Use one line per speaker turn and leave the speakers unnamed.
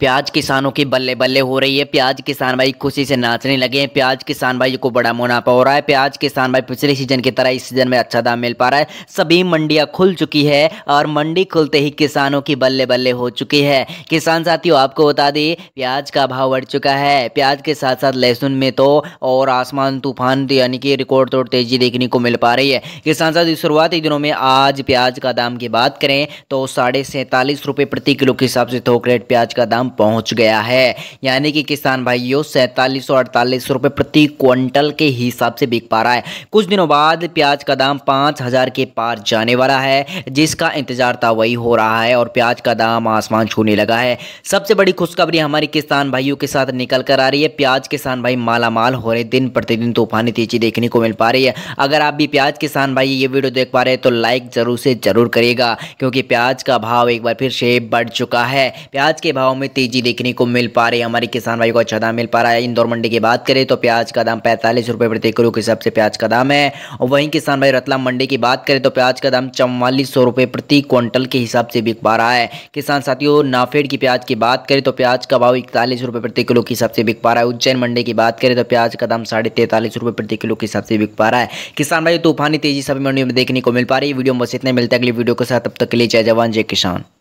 प्याज किसानों की बल्ले बल्ले हो रही है प्याज किसान भाई खुशी से नाचने लगे हैं प्याज किसान भाई को बड़ा मुनाफा हो रहा है प्याज किसान भाई पिछले सीजन की तरह इस सीजन में अच्छा दाम मिल पा रहा है सभी मंडियां खुल चुकी है और मंडी खुलते ही किसानों की बल्ले बल्ले हो चुकी है किसान साथियों आपको बता दें प्याज का भाव बढ़ चुका है प्याज के साथ साथ लहसुन में तो और आसमान तूफान तो यानी कि रिकॉर्ड तोड़ तेजी देखने को मिल पा रही है किसान साथी शुरुआती दिनों में आज प्याज का दाम की बात करें तो साढ़े सैतालीस रुपये प्रति किलो के हिसाब से थोक रेट प्याज का दाम दाम पहुंच गया है यानी कि किसान भाइयों सैंतालीस सौ अड़तालीस रुपये प्रति क्विंटल के हिसाब से बिक पा रहा है कुछ दिनों बाद प्याज का दाम पाँच हज़ार के पार जाने वाला है जिसका इंतजार था वही हो रहा है और प्याज का दाम आसमान छूने लगा है सबसे बड़ी खुशखबरी हमारे किसान भाइयों के साथ निकल कर आ रही है प्याज किसान भाई मालामाल हो रहे दिन प्रतिदिन तूफानी तेजी देखने को मिल पा रही है अगर आप भी प्याज किसान भाई ये वीडियो देख पा रहे हैं तो लाइक ज़रूर से ज़रूर करिएगा क्योंकि प्याज का भाव एक बार फिर से बढ़ चुका है प्याज के भाव में तेजी देखने को मिल पा रही है हमारे किसान भाई को अच्छा दाम मिल पा रहा है इंदौर मंडी की बात करें तो प्याज का दाम पैंतालीस रुपये प्रति किलो के हिसाब से प्याज का दाम है और वहीं किसान भाई रतलाम मंडी की बात करें तो प्याज का दाम चौवालीस सौ प्रति क्विंटल के हिसाब से बिक पा रहा है किसान साथियों नाफेड की प्याज की बात करें तो प्याज का भाव इकतालीस रुपये प्रति किलो के हिसाब से बिक पा रहा है उज्जैन मंडी की बात करें तो प्याज का दाम साढ़े तैतालीस रुपये प्रति किलो के हिसाब से बिक पा रहा है किसान भाई तूफानी तेजी सभी मंडियों में देखने को मिल पा रही है वीडियो में बस इतने मिलते अगली वीडियो के साथ तब तक के लिए जय जवान जय किसान